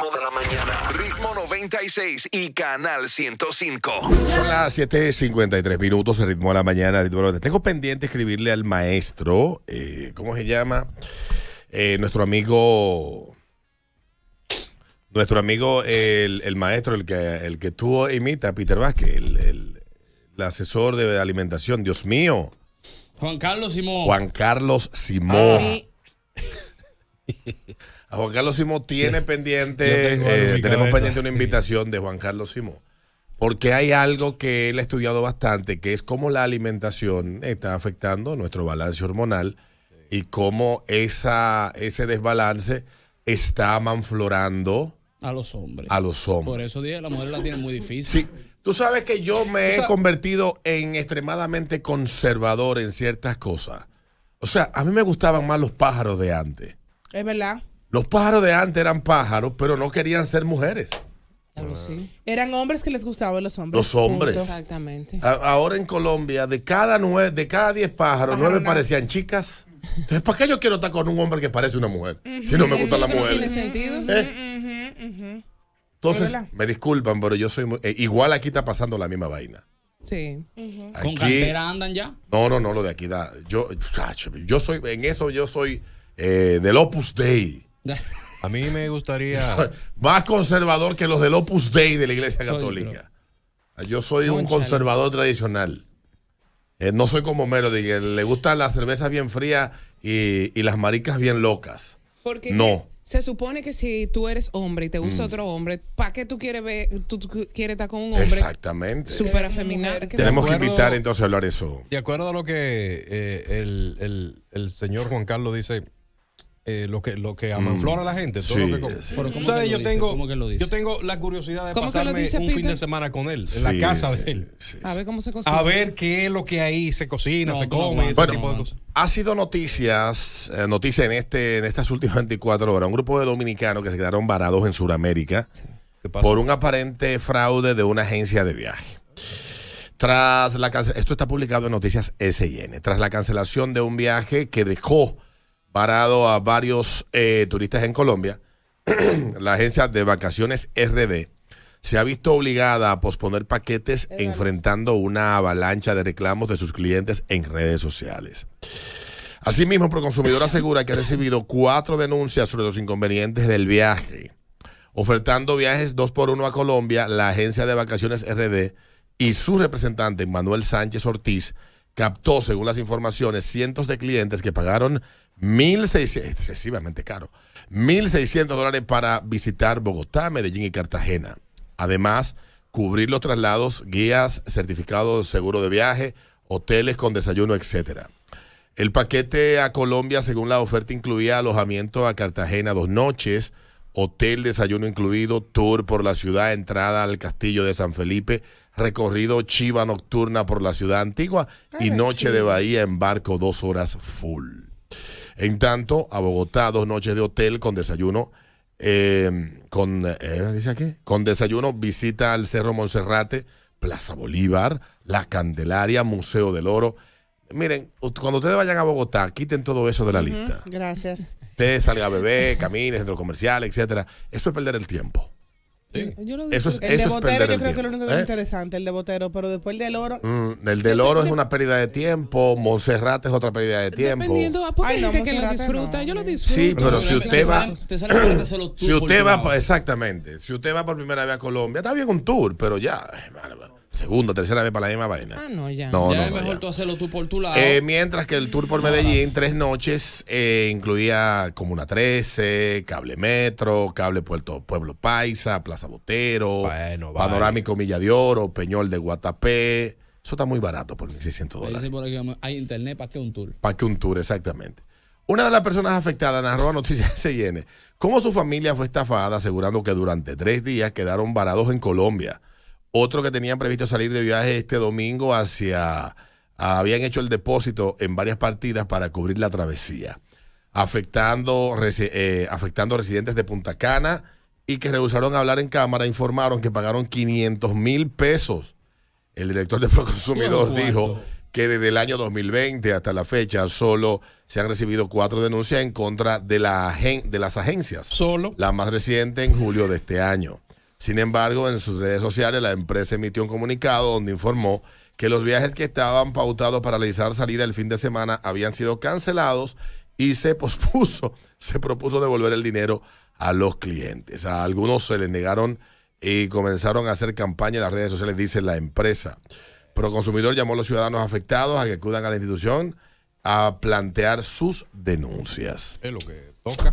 ritmo de la mañana. Ritmo 96 y Canal 105. Son las 7.53 minutos, el ritmo de la mañana. Tengo pendiente escribirle al maestro, eh, ¿cómo se llama? Eh, nuestro amigo... Nuestro amigo, el, maestro, el que, el que tuvo Peter Vázquez, el, el asesor de alimentación, Dios mío. Juan Carlos Simón. Juan Carlos Simón. Juan Carlos Simón tiene pendiente, eh, tenemos pendiente una invitación de Juan Carlos Simón Porque hay algo que él ha estudiado bastante, que es cómo la alimentación está afectando nuestro balance hormonal y cómo esa, ese desbalance está manflorando a los hombres. A los hombres. Por eso la mujer la tiene muy difícil. Tú sabes que yo me he convertido en extremadamente conservador en ciertas cosas. O sea, a mí me gustaban más los pájaros de antes. Es verdad. Los pájaros de antes eran pájaros, pero no querían ser mujeres. Eran hombres que les gustaban los hombres. Los hombres. Exactamente. ahora en Colombia, de cada nueve, de cada diez pájaros, nueve parecían chicas. Entonces, ¿para qué yo quiero estar con un hombre que parece una mujer? Si no me gusta la mujer. No tiene sentido. Entonces, me disculpan, pero yo soy eh, igual aquí está pasando la misma vaina. Sí. ¿Con cartera andan ya? No, no, no, lo de aquí da. Yo, yo soy, en eso yo soy eh, del Opus Dei. A mí me gustaría. Más conservador que los del Opus Dei de la Iglesia Católica. Yo soy un conservador tradicional. Eh, no soy como Mero, le gustan las cervezas bien frías y, las maricas bien locas. Porque no. Se supone que si tú eres hombre y te gusta mm. otro hombre, ¿para qué tú quieres ver, tú, quieres estar con un hombre? Exactamente. Súper Tenemos que invitar entonces a hablar eso. De acuerdo a lo que eh, el señor Juan Carlos dice, eh, lo que mm. amanflora a la gente. yo, tengo, yo tengo la curiosidad de pasarme un fin de semana con él, en la casa de él. A ver cómo qué es lo que ahí se cocina, se come, Ha sido noticias, eh, en este en estas últimas 24 horas, un grupo de dominicanos que se quedaron varados en Sudamérica por un aparente fraude de una agencia de viaje. Tras la esto está publicado en Noticias SN. Tras la cancelación de un viaje que dejó parado a varios eh, turistas en Colombia, la agencia de vacaciones RD se ha visto obligada a posponer paquetes enfrentando una avalancha de reclamos de sus clientes en redes sociales. Asimismo, Proconsumidor asegura que ha recibido cuatro denuncias sobre los inconvenientes del viaje. Ofertando viajes dos por uno a Colombia, la agencia de vacaciones RD y su representante Manuel Sánchez Ortiz captó, según las informaciones, cientos de clientes que pagaron 1.600, excesivamente caro, dólares para visitar Bogotá, Medellín y Cartagena. Además, cubrir los traslados, guías, certificados, seguro de viaje, hoteles con desayuno, etc. El paquete a Colombia, según la oferta, incluía alojamiento a Cartagena dos noches, hotel, desayuno incluido, tour por la ciudad, entrada al castillo de San Felipe, recorrido chiva nocturna por la ciudad antigua y noche de bahía en barco dos horas full. En tanto, a Bogotá, dos noches de hotel con desayuno. Eh, con, eh, con desayuno, visita al Cerro Monserrate, Plaza Bolívar, La Candelaria, Museo del Oro. Miren, cuando ustedes vayan a Bogotá, quiten todo eso de la lista. Gracias. Ustedes salen a beber, caminen, centros comerciales, etcétera. Eso es perder el tiempo. Yo lo eso es, el eso de Botero, yo creo que lo único que es ¿eh? interesante, el de Botero, pero después el del oro. Mm, el del oro es una pérdida de tiempo, Monserrate es otra pérdida de tiempo. Dependiendo, a ah, gente que lo disfruta, yo lo disfruto. Sí, pero, si usted va. Te sale, tú si usted va, exactamente, si usted va por primera vez a Colombia, está bien un tour, pero ya, segunda, tercera vez para la misma vaina. Ah, no, ya. No, es mejor tú hacerlo tú por tu lado. Eh, mientras que el tour por Medellín, tres noches, eh, incluía Comuna 13, Cable Metro, Cable Puerto, Pueblo Paisa, Plaza Botero, Panorámico Milla de Oro, Peñol de Guatapé. Eso está muy barato por 1.600 dólares. hay internet para que un tour. Para que un tour, exactamente. Una de las personas afectadas, narró noticias se cómo su familia fue estafada asegurando que durante tres días quedaron varados en Colombia otro que tenían previsto salir de viaje este domingo hacia... Ah, habían hecho el depósito en varias partidas para cubrir la travesía, afectando, eh, afectando residentes de Punta Cana y que rehusaron a hablar en cámara, informaron que pagaron 500 mil pesos. El director de Proconsumidor dijo que desde el año 2020 hasta la fecha solo se han recibido cuatro denuncias en contra de, la, de las agencias. Solo. La más reciente en julio de este año. Sin embargo, en sus redes sociales la empresa emitió un comunicado donde informó que los viajes que estaban pautados para realizar salida el fin de semana habían sido cancelados y se pospuso, se propuso devolver el dinero a los clientes. A algunos se les negaron y comenzaron a hacer campaña en las redes sociales, dice la empresa. Proconsumidor llamó a los ciudadanos afectados a que acudan a la institución a plantear sus denuncias. Es lo que toca.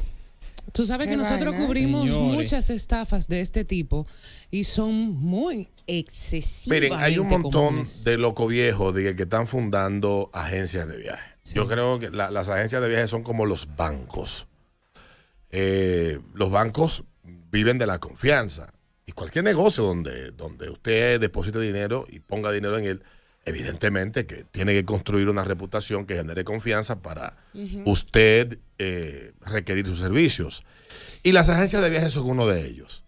Tú sabes que nosotros cubrimos muchas estafas de este tipo y son muy excesivas. Miren, hay un montón de loco viejo que están fundando agencias de viaje. Yo creo que las agencias de viaje son como los bancos. Eh, los bancos viven de la confianza. Y cualquier negocio donde, donde usted deposite dinero y ponga dinero en él evidentemente que tiene que construir una reputación que genere confianza para usted eh, requerir sus servicios. Y las agencias de viajes son uno de ellos.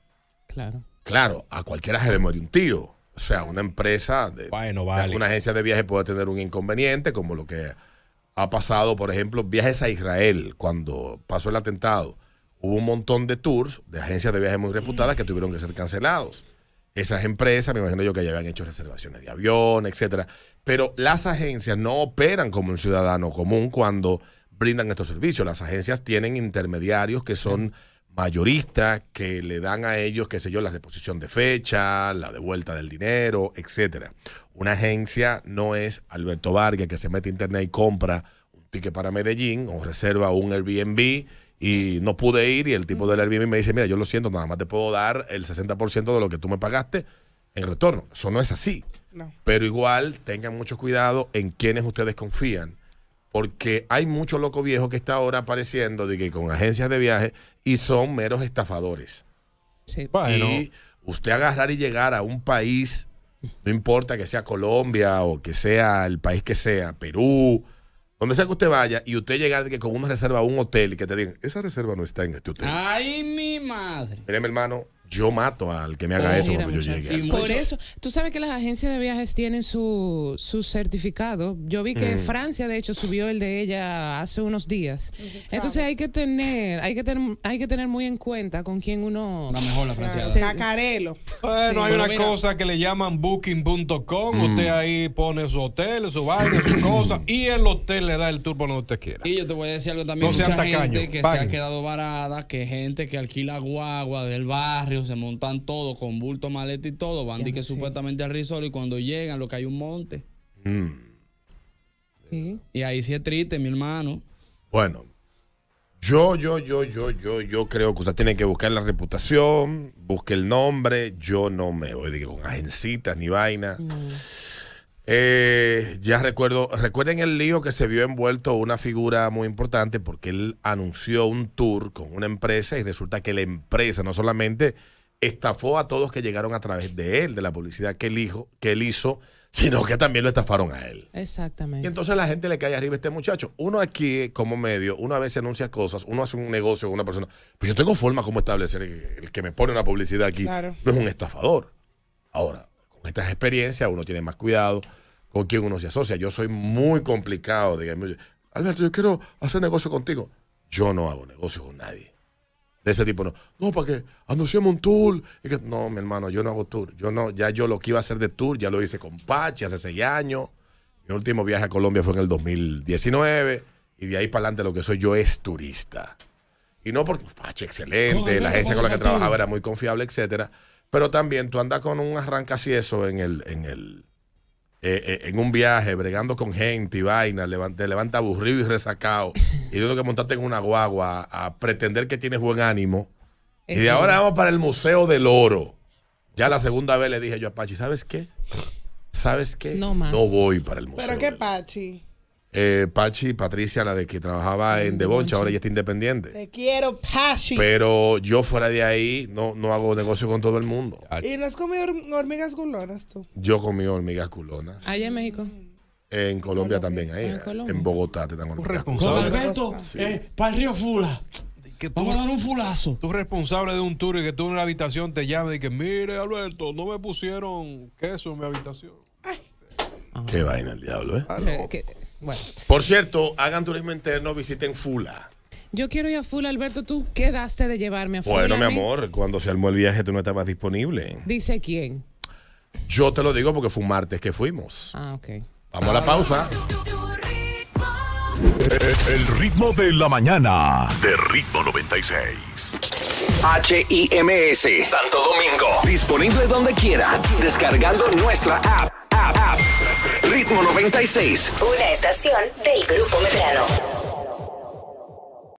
Claro. Claro, a cualquiera se le muere un tío. O sea, una empresa, de, alguna agencia de viajes puede tener un inconveniente, como lo que ha pasado, por ejemplo, viajes a Israel, cuando pasó el atentado. Hubo un montón de tours de agencias de viajes muy reputadas que tuvieron que ser cancelados. Esas empresas, me imagino yo que ya habían hecho reservaciones de avión, etcétera. Pero las agencias no operan como un ciudadano común cuando brindan estos servicios. Las agencias tienen intermediarios que son mayoristas, que le dan a ellos, qué sé yo, la reposición de fecha, la devuelta del dinero, etcétera. Una agencia no es Alberto Vargas que se mete a internet y compra un ticket para Medellín o reserva un Airbnb y no pude ir y el tipo del Airbnb me dice, mira, yo lo siento, nada más te puedo dar el 60% de lo que tú me pagaste en retorno. Eso no es así. Pero igual tengan mucho cuidado en quienes ustedes confían, porque hay mucho loco viejo que está ahora apareciendo de que con agencias de viaje y son meros estafadores. Y usted agarrar y llegar a un país, no importa que sea Colombia o que sea el país que sea, Perú, donde sea que usted vaya y usted llega con una reserva a un hotel y que te digan, esa reserva no está en este hotel. Ay, mi madre. mi hermano, yo mato al que me haga eso cuando yo llegue. Por eso, tú sabes que las agencias de viajes tienen su, certificado. Yo vi que mm. Francia, de hecho, subió el de ella hace unos días. Entonces hay que tener, hay que tener, hay que tener muy en cuenta con quién uno. mejor la francesa. Cacarelo. Bueno, hay una cosa que le llaman booking.com. Mm. Usted ahí pone su hotel, su barrio, su cosa, y el hotel le da el tour por donde usted quiera. Y yo te voy a decir algo también. Mucha gente que se ha quedado varada, que gente que alquila guagua del barrio se montan todo con bulto, maleta y todo, van que supuestamente al risor y cuando llegan lo que hay un monte. Mm. Y ahí sí es triste, mi hermano. Bueno, yo, yo, yo, yo, yo, yo creo que usted tiene que buscar la reputación, busque el nombre, yo no me voy digo, con agencitas ni vaina. Eh, ya recuerdo, recuerden el lío que se vio envuelto una figura muy importante porque él anunció un tour con una empresa y resulta que la empresa no solamente estafó a todos que llegaron a través de él, de la publicidad que él, hizo, que él hizo, sino que también lo estafaron a él. Exactamente. Y entonces la gente le cae arriba a este muchacho. Uno aquí como medio, uno a veces anuncia cosas, uno hace un negocio con una persona, Pues yo tengo forma como establecer el que me pone una publicidad aquí no es un estafador. Ahora, con estas experiencias uno tiene más cuidado con quien uno se asocia. Yo soy muy complicado, digamos. Alberto, yo quiero hacer negocio contigo. Yo no hago negocio con nadie. De ese tipo no. No, para que anunciamos un tour. no, mi hermano, yo no hago tour. Yo no, ya yo lo que iba a hacer de tour, ya lo hice con Pachi hace seis años. Mi último viaje a Colombia fue en el 2019. Y de ahí para adelante lo que soy yo es turista. Y no porque Pachi, excelente, la agencia con la que trabajaba era muy confiable, etcétera. Pero también tú andas con un eso en el, en el, eh, eh, en un viaje, bregando con gente y vaina, te levanta aburrido y resacado, y tengo que montarte en una guagua a pretender que tienes buen ánimo. y ahora vamos para el Museo del Oro. Ya la segunda vez le dije yo a Pachi, ¿sabes qué? ¿Sabes qué? No No voy para el museo. ¿Pero qué, Pachi? eh, Pachi, Patricia, la de que trabajaba en Devoncha, ahora ya está independiente. Te quiero, Pachi. Pero yo fuera de ahí no, no hago negocio con todo el mundo. ¿Y no has comido hormigas culonas tú? Yo comí hormigas culonas. Allá en México. En Colombia, también, ahí. Ah, en, Bogotá te dan hormigas culonas. Alberto, eh, para el río Fula. Vamos a dar un fulazo. Tú responsable de un tour y que tú en la habitación te llames y que, mire, Alberto, no me pusieron queso en mi habitación. Qué vaina el diablo, ¿eh? ¿Qué, por cierto, hagan turismo interno, visiten Fula. Yo quiero ir a Fula, Alberto. Tú quedaste de llevarme a Fula. Bueno, mi ¿eh? amor, cuando se armó el viaje tú no estabas disponible. ¿Dice quién? Yo te lo digo porque fue un martes que fuimos. Ah, ok. Vamos a la pausa. El ritmo de la mañana. De ritmo 96. HIMS Santo Domingo. Disponible donde quiera. Descargando nuestra app. 96, Una estación del Grupo Medrano.